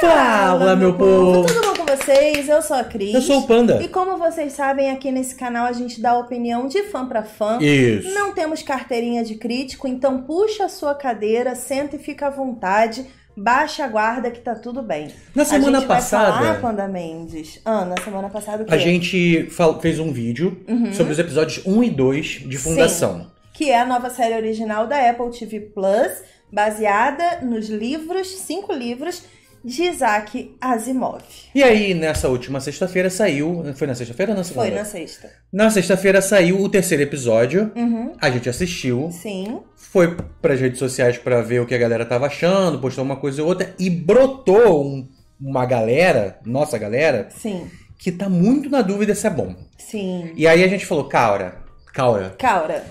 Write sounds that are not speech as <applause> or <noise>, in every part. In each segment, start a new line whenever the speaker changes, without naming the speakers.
Fala, meu povo! Tudo bom
com vocês? Eu sou a Cris. Eu sou o Panda. E como vocês sabem, aqui nesse canal a gente dá opinião de fã para fã. Isso. Não temos carteirinha de crítico, então puxa a sua cadeira, senta e fica à vontade. Baixa a guarda que tá tudo bem. Na semana a gente passada. Vai falar, Panda Mendes. Ah, na semana passada o quê? A
gente fez um vídeo uhum. sobre os episódios 1 e 2 de Fundação. Sim,
que é a nova série original da Apple TV Plus, baseada nos livros, cinco livros de Isaac Asimov.
E aí, nessa última sexta-feira saiu. Foi na sexta-feira ou na segunda? Foi na sexta. Na sexta-feira saiu o terceiro episódio. Uhum. A gente assistiu. Sim. Foi pras redes sociais para ver o que a galera tava achando, postou uma coisa ou outra. E brotou um, uma galera, nossa galera. Sim. Que tá muito na dúvida se é bom. Sim. E aí a gente falou, Caura. Caura. Caura.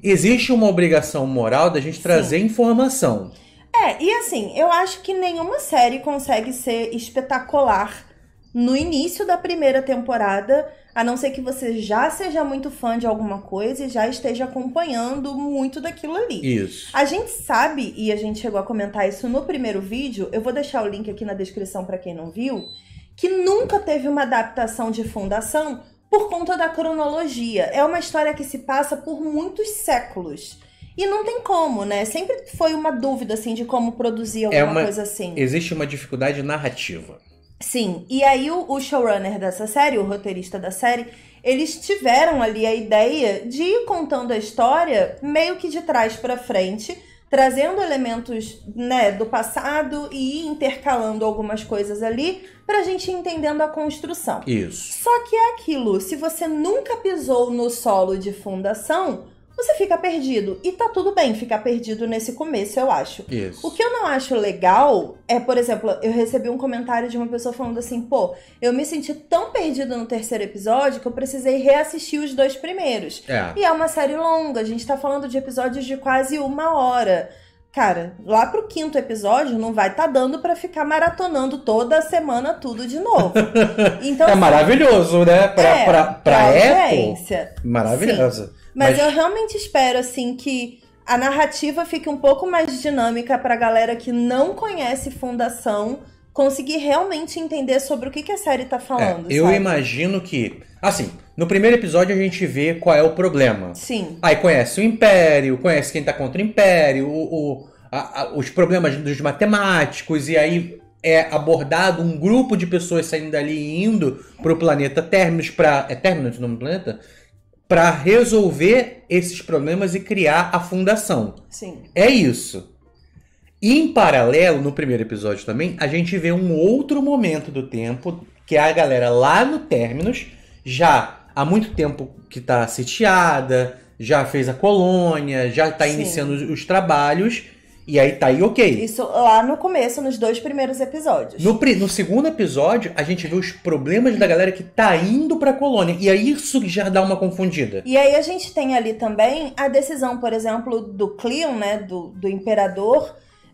Existe uma obrigação moral da gente trazer Sim. informação.
É, e assim, eu acho que nenhuma série consegue ser espetacular no início da primeira temporada, a não ser que você já seja muito fã de alguma coisa e já esteja acompanhando muito daquilo ali. Isso. A gente sabe, e a gente chegou a comentar isso no primeiro vídeo, eu vou deixar o link aqui na descrição para quem não viu, que nunca teve uma adaptação de fundação por conta da cronologia. É uma história que se passa por muitos séculos. E não tem como, né? Sempre foi uma dúvida, assim, de como produzir é alguma é uma... coisa assim.
Existe uma dificuldade narrativa.
Sim, e aí o, o, showrunner dessa série, o roteirista da série, eles tiveram ali a ideia de ir contando a história meio que de trás para frente, trazendo elementos né, do passado e intercalando algumas coisas ali pra gente entendendo a construção. Isso. Só que é aquilo, se você nunca pisou no solo de fundação, você fica perdido. E tá tudo bem ficar perdido nesse começo, eu acho. Isso. O que eu não acho legal é, por exemplo, eu recebi um comentário de uma pessoa falando assim: pô, eu me senti tão perdido no terceiro episódio que eu precisei reassistir os dois primeiros. É. E é uma série longa, a gente tá falando de episódios de quase uma hora. Cara, lá pro quinto episódio não vai tá dando para ficar maratonando toda semana tudo de novo. <laughs> Então, é assim, maravilhoso,
né? Pra, é, pra, pra, pra Maravilhoso. Sim. Mas, Mas eu
realmente espero, assim, que a narrativa fique um pouco mais dinâmica pra galera que não conhece Fundação conseguir realmente entender sobre o que, que a série tá é, falando. É, eu sabe? imagino
que. Assim, no primeiro episódio a gente vê qual é o problema. Sim. Aí conhece o Império, conhece quem tá contra o Império, o, o a, a, os problemas dos matemáticos, e aí é abordado um grupo de pessoas saindo dali e indo pro planeta Terminus pra. É Terminus o nome do planeta? para resolver esses problemas e criar a fundação. Sim. É isso. em paralelo, no primeiro episódio também, a gente vê um outro momento do tempo, que é a galera lá no Terminus, já há muito tempo que tá sitiada, já fez a colônia, já tá Sim. iniciando os, os trabalhos e aí tá aí, ok. Isso
lá no começo, nos dois primeiros episódios.
No, no segundo episódio, a gente vê os problemas da galera que tá indo pra colônia. E aí é isso já dá uma confundida.
E aí a gente tem ali também a decisão, por exemplo, do Cleon, né? Do, do imperador.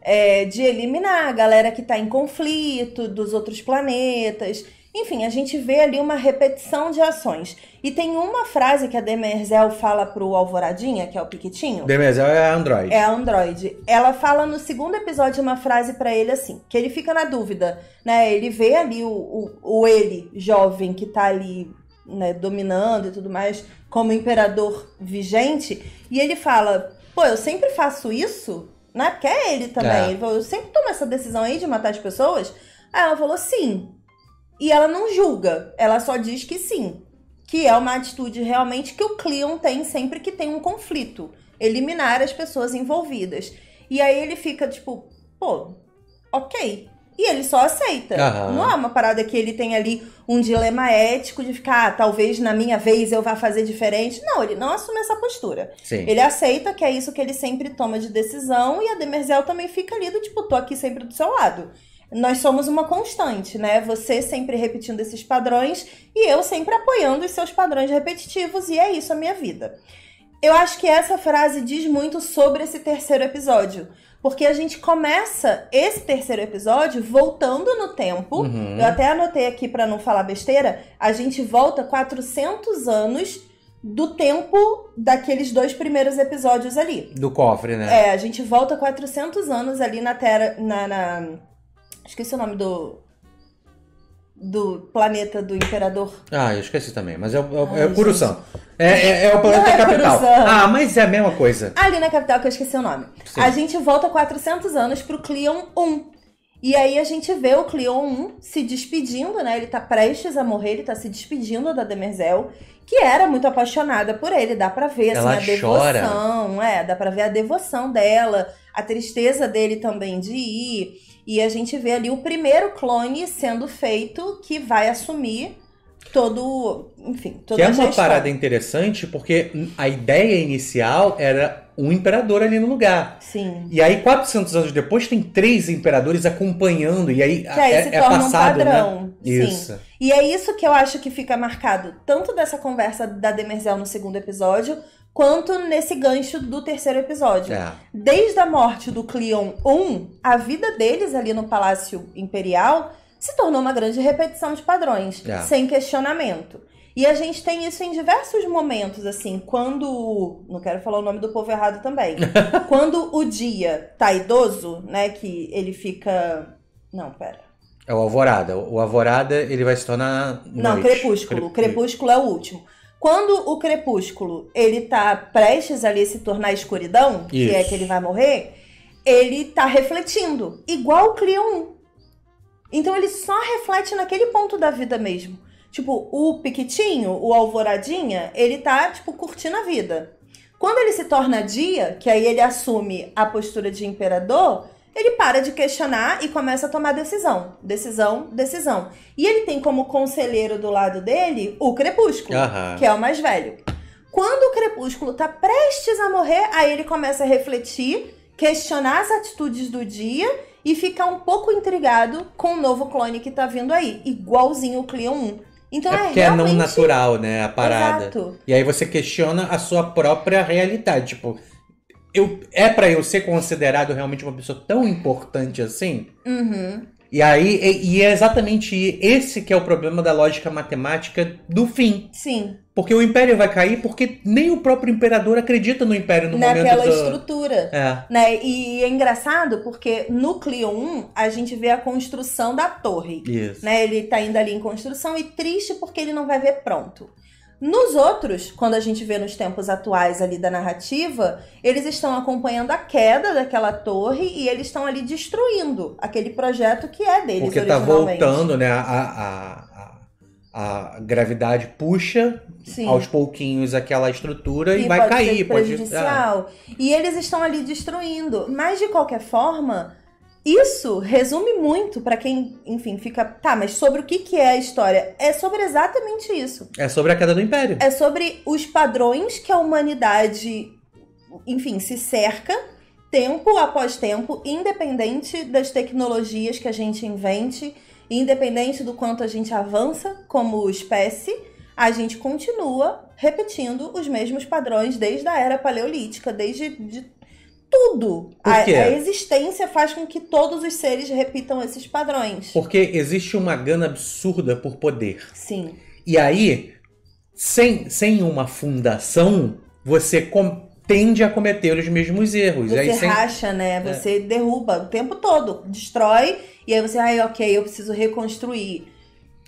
É, de eliminar a galera que tá em conflito, dos outros planetas. Enfim, a gente vê ali uma repetição de ações. E tem uma frase que a Demerzel fala pro Alvoradinha, que é o Piquitinho.
Demerzel é Android. É
Android. Ela fala no segundo episódio uma frase para ele assim, que ele fica na dúvida, né? Ele vê ali o, o, o ele, jovem, que tá ali né, dominando e tudo mais, como imperador vigente, e ele fala: pô, eu sempre faço isso, né? Porque é ele também. É. eu sempre tomo essa decisão aí de matar as pessoas. Aí ela falou: sim, e ela não julga, ela só diz que sim. Que é uma atitude realmente que o Cleon tem sempre que tem um conflito. Eliminar as pessoas envolvidas. E aí ele fica tipo, pô, ok. E ele só aceita. Aham. Não é uma parada que ele tem ali um dilema ético de ficar, ah, talvez na minha vez eu vá fazer diferente. Não, ele não assume essa postura. Sim. Ele aceita que é isso que ele sempre toma de decisão e a Demerzel também fica ali do tipo, tô aqui sempre do seu lado nós somos uma constante, né? Você sempre repetindo esses padrões e eu sempre apoiando os seus padrões repetitivos, e é isso a minha vida. Eu acho que essa frase diz muito sobre esse terceiro episódio, porque a gente começa esse terceiro episódio voltando no tempo. Uhum. Eu até anotei aqui para não falar besteira, a gente volta 400 anos do tempo daqueles dois primeiros episódios ali.
Do cofre, né? É,
a gente volta 400 anos ali na terra na, na Esqueci o nome do. Do planeta do imperador.
Ah, eu esqueci também, mas é o, é o Curuçã. É, é, é, é, o planeta é capital. Curuçã. Ah, mas é a mesma coisa.
Ali na capital, que eu esqueci o nome. Sim. A gente volta 400 anos pro Cleon 1. E aí a gente vê o Cleon 1 se despedindo, né? Ele tá prestes a morrer, ele tá se despedindo da Demerzel, que era muito apaixonada por ele. Dá pra ver, assim, a devoção. É, dá pra ver a devoção dela a tristeza dele também de ir. E a gente vê ali o primeiro clone sendo feito que vai assumir todo, enfim, toda que é uma gestão. parada
interessante porque a ideia inicial era um imperador ali no lugar. Sim. E aí 400 anos depois tem três imperadores acompanhando e aí, aí é, é, passado, um né? padrão. Né? Isso. Sim.
E é isso que eu acho que fica marcado tanto dessa conversa da Demerzel no segundo episódio quanto nesse gancho do terceiro episódio. É. Desde a morte do Cleon 1, a vida deles ali no Palácio Imperial se tornou uma grande repetição de padrões, é. sem questionamento. E a gente tem isso em diversos momentos, assim, quando. Não quero falar o nome do povo errado também. <laughs> quando o dia tá idoso, né? Que ele fica. Não, pera.
É o Alvorada. O Alvorada, ele vai se tornar. Noite. Não, Crepúsculo. Crep...
Crepúsculo é o último quando o crepúsculo ele tá prestes ali a se tornar escuridão, Isso. que é que ele vai morrer, ele tá refletindo, igual o Cleon. Então ele só reflete naquele ponto da vida mesmo. Tipo, o Piquitinho, o Alvoradinha, ele tá, tipo, curtindo a vida. Quando ele se torna dia, que aí ele assume a postura de imperador, ele para de questionar e começa a tomar decisão. Decisão, decisão. E ele tem como conselheiro do lado dele o Crepúsculo, uhum. que é o mais velho. Quando o Crepúsculo tá prestes a morrer, aí ele começa a refletir, questionar as atitudes do dia e ficar um pouco intrigado com o novo clone que tá vindo aí, igualzinho o Cleon 1. Então é, é porque realmente... é não
natural, né, a parada. Exato. E aí você questiona a sua própria realidade, tipo, eu, é para eu ser considerado realmente uma pessoa tão importante assim? Uhum. E aí, e, e, é exatamente esse que é o problema da lógica matemática do fim. Sim. Porque o império vai cair porque nem o próprio imperador acredita no império no Naquela momento Naquela do... estrutura.
É. Né? E é engraçado porque no Clio 1 a gente vê a construção da torre. Isso. Né? Ele tá indo ali em construção e triste porque ele não vai ver pronto. Nos outros, quando a gente vê nos tempos atuais ali da narrativa, eles estão acompanhando a queda daquela torre e eles estão ali destruindo aquele projeto que é deles Porque tá voltando, né?
A, a, a gravidade puxa Sim. aos pouquinhos aquela estrutura e, e vai pode cair. Ser Pode... Ah.
E eles estão ali destruindo. Mas, de qualquer forma isso resume muito para quem, enfim, fica, tá, mas sobre o que que é a história? É sobre exatamente isso.
É sobre a queda do império. É
sobre os padrões que a humanidade, enfim, se cerca tempo após tempo, independente das tecnologias que a gente invente, independente do quanto a gente avança como espécie, a gente continua repetindo os mesmos padrões desde a era paleolítica, desde de tudo. A, a, existência faz com que todos os seres repitam esses padrões.
Porque existe uma gana absurda por poder. Sim. E aí, sem, sem uma fundação, você com, tende a cometer os mesmos erros. Você aí, sem... racha,
né? É. Você é. derruba o tempo todo, destrói, e aí você, ai, ah, ok, eu preciso reconstruir.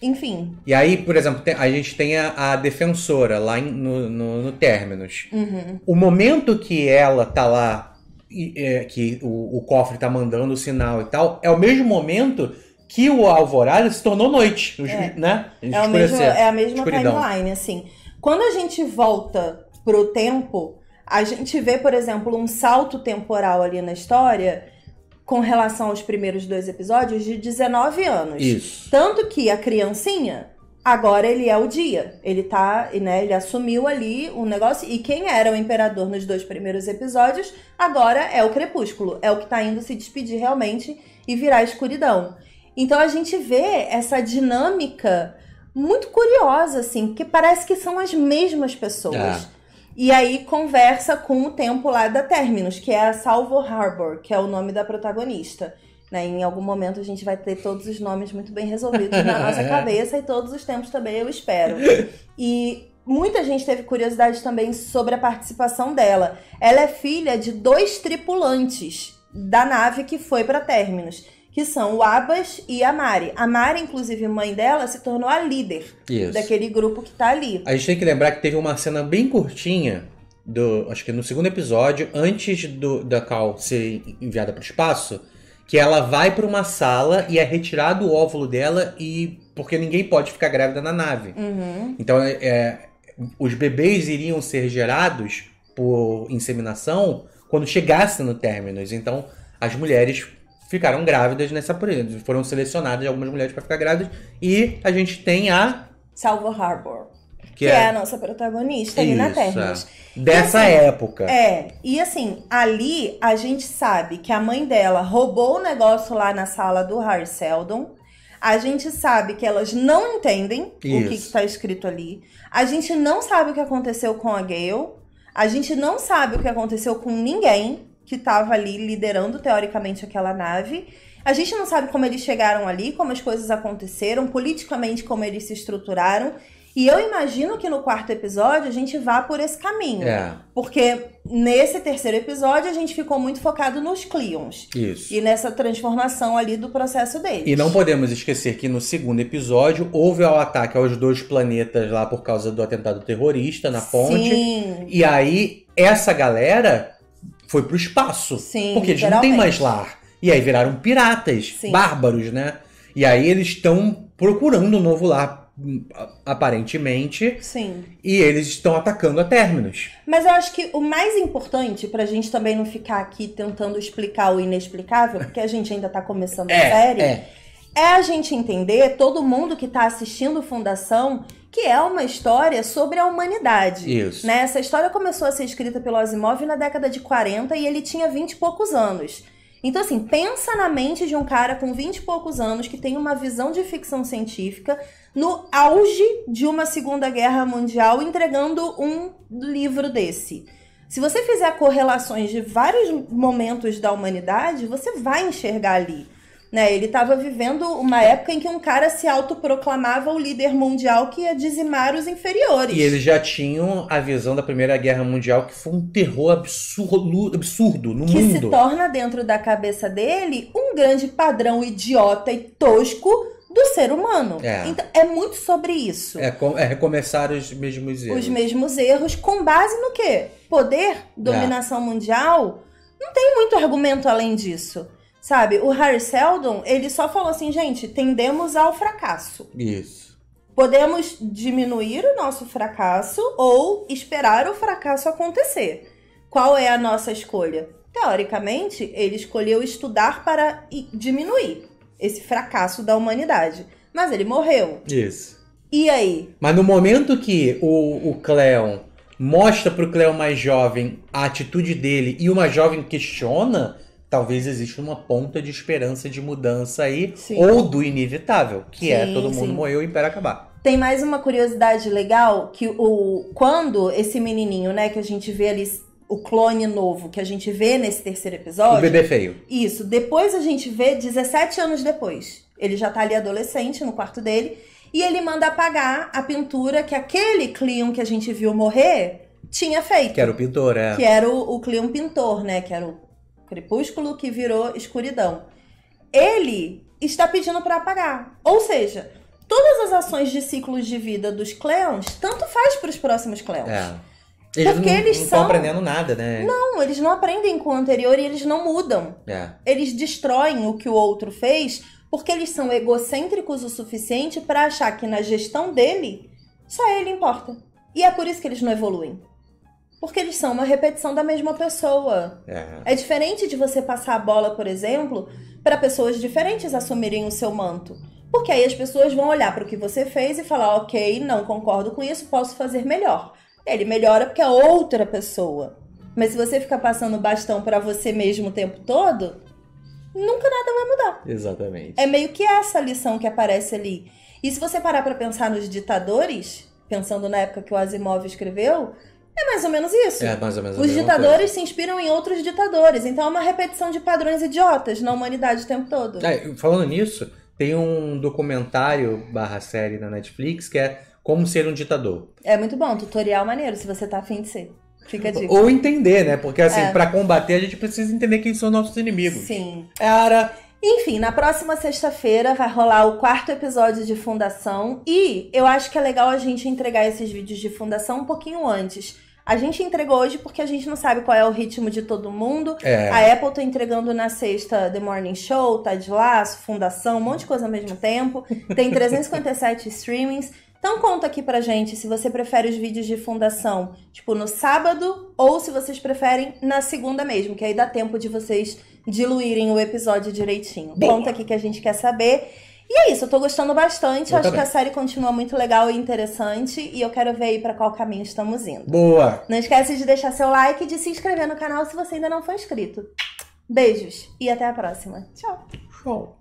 Enfim.
E aí, por exemplo, a gente tem a, a defensora lá no, no, no Uhum. O momento que ela tá lá é, que o, o cofre está mandando o sinal e tal, é o mesmo momento que o alvorada se tornou noite, é. né? A é, o mesmo, é a mesma escuridão.
timeline, assim. Quando a gente volta pro tempo, a gente vê, por exemplo, um salto temporal ali na história com relação aos primeiros dois episódios de 19 anos. Isso. Tanto que a criancinha Agora ele é o dia. Ele tá, né, ele assumiu ali o negócio. E quem era o imperador nos dois primeiros episódios, agora é o crepúsculo. É o que tá indo se despedir realmente e virar escuridão. Então a gente vê essa dinâmica muito curiosa, assim, que parece que são as mesmas pessoas. É. E aí conversa com o tempo lá da Terminus, que é a Salvo Harbor, que é o nome da protagonista. Né? Em algum momento a gente vai ter todos os nomes muito bem resolvidos na nossa <laughs> é. cabeça e todos os tempos também, eu espero. <laughs> E muita gente teve curiosidade também sobre a participação dela. Ela é filha de dois tripulantes da nave que foi para Terminus, que são o Abas e a Mari. A Mari, inclusive, mãe dela, se tornou a líder Isso. daquele grupo que tá ali.
A gente tem que lembrar que teve uma cena bem curtinha do, acho que no segundo episódio, antes do, da Cal ser enviada para o espaço, que ela vai para uma sala e é retirado o óvulo dela e porque ninguém pode ficar grávida na nave. Uhum. Então, é, é os bebês iriam ser gerados por inseminação quando chegasse no términos. Então, as mulheres ficaram grávidas nessa período. Foram selecionadas algumas mulheres para ficar grávidas. E a gente tem a.
Salvo Harbor. Que, que é... é. a nossa protagonista, ali na Terra é. Dessa assim, época. É. E assim, ali a gente sabe que a mãe dela roubou o negócio lá na sala do Harry Seldon. A gente sabe que elas não entendem Isso. o que está escrito ali. A gente não sabe o que aconteceu com a Gale. A gente não sabe o que aconteceu com ninguém que estava ali liderando teoricamente aquela nave. A gente não sabe como eles chegaram ali, como as coisas aconteceram, politicamente como eles se estruturaram. E eu imagino que no quarto episódio a gente vá por esse caminho. É. Porque nesse terceiro episódio a gente ficou muito focado nos Cleons. Isso. E nessa transformação ali do processo deles. E não
podemos esquecer que no segundo episódio houve o ataque aos dois planetas lá por causa do atentado terrorista na ponte. Sim. E aí essa galera foi pro espaço. Sim. Porque eles não têm mais lar. E aí viraram piratas, Sim. bárbaros, né? E aí eles estão procurando um novo lar aparentemente. Sim. E eles estão atacando a términos.
Mas eu acho que o mais importante, pra gente também não ficar aqui tentando explicar o inexplicável, porque a gente ainda tá começando é, a série, é. é a gente entender, todo mundo que tá assistindo Fundação, que é uma história sobre a humanidade. Isso. Né? Essa história começou a ser escrita pelo Asimov na década de 40 e ele tinha 20 e poucos anos. Então, assim, pensa na mente de um cara com 20 e poucos anos que tem uma visão de ficção científica no auge de uma Segunda Guerra Mundial entregando um livro desse. Se você fizer correlações de vários momentos da humanidade, você vai enxergar ali né? Ele estava vivendo uma época em que um cara se autoproclamava o líder mundial que ia dizimar os inferiores. E eles
já tinham a visão da Primeira Guerra Mundial, que foi um terror absurdo, absurdo no que mundo. Que se torna,
dentro da cabeça dele, um grande padrão idiota e tosco do ser humano. É. Então, é muito
sobre isso. É, é recomeçar os mesmos erros. Os
mesmos erros com base no quê? Poder, é. dominação é. mundial. Não tem muito argumento além disso. Sabe, o Harry Seldon, ele só falou assim, gente, tendemos ao fracasso. Isso. Podemos diminuir o nosso fracasso ou esperar o fracasso acontecer. Qual é a nossa escolha? Teoricamente, ele escolheu estudar para diminuir esse fracasso da humanidade. Mas ele morreu.
Isso. E aí? Mas no momento que o, o Cleon mostra o Cleon mais jovem a atitude dele e uma jovem questiona, talvez exista uma ponta de esperança de mudança aí, sim. ou do inevitável, que é, sim, é todo mundo sim. morreu e o acabar.
Tem mais uma curiosidade legal que o quando esse menininho, né, que a gente vê ali o clone novo que a gente vê nesse terceiro episódio. O bebê feio. Isso. Depois a gente vê 17 anos depois. Ele já tá ali adolescente no quarto dele e ele manda apagar a pintura que aquele Cleon que a gente viu morrer tinha feito. Que era o
pintor, é. Que era
o, o Cleon pintor, né? Que era o crepúsculo que virou escuridão. Ele está pedindo para apagar. Ou seja, todas as ações de ciclos de vida dos Cleons, tanto faz para os próximos Cleons. É.
Eles Porque não, eles não estão aprendendo nada, né?
Não, eles não aprendem com o anterior e eles não mudam. É. Eles destroem o que o outro fez porque eles são egocêntricos o suficiente para achar que na gestão dele só ele importa. E é por isso que eles não evoluem. Porque eles são uma repetição da mesma pessoa. É, é diferente de você passar a bola, por exemplo, para pessoas diferentes assumirem o seu manto. Porque aí as pessoas vão olhar para o que você fez e falar: ok, não concordo com isso, posso fazer melhor. Ele melhora porque é outra pessoa. Mas se você ficar passando bastão para você mesmo o tempo todo, nunca nada vai mudar.
Exatamente. É
meio que essa lição que aparece ali. E se você parar para pensar nos ditadores, pensando na época que o Asimov escreveu, é mais ou menos isso. É
mais ou menos Os ditadores coisa.
se inspiram em outros ditadores. Então é uma repetição de padrões idiotas na humanidade o tempo todo. É,
falando nisso, tem um documentário barra série na Netflix que é Como Ser um Ditador.
É muito bom, tutorial maneiro, se você tá afim de ser. Fica a dica. Ou
entender, né? Porque assim, é. para combater, a gente precisa entender quem são nossos inimigos. Sim.
Era enfim, na próxima sexta-feira vai rolar o quarto episódio de Fundação e eu acho que é legal a gente entregar esses vídeos de Fundação um pouquinho antes. A gente entregou hoje porque a gente não sabe qual é o ritmo de todo mundo. É. A Apple tá entregando na sexta The Morning Show, Tá de Laço, Fundação, um monte de coisa ao mesmo tempo. Tem 357 <laughs> streamings. Então conta aqui pra gente se você prefere os vídeos de fundação, tipo, no sábado, ou se vocês preferem na segunda mesmo, que aí dá tempo de vocês diluírem o episódio direitinho. Boa. Conta aqui que a gente quer saber. E é isso, eu tô gostando bastante. Eu acho também. que a série continua muito legal e interessante. E eu quero ver aí pra qual caminho estamos indo. Boa! Não esquece de deixar seu like e de se inscrever no canal se você ainda não for inscrito. Beijos e até a próxima. Tchau!
Show!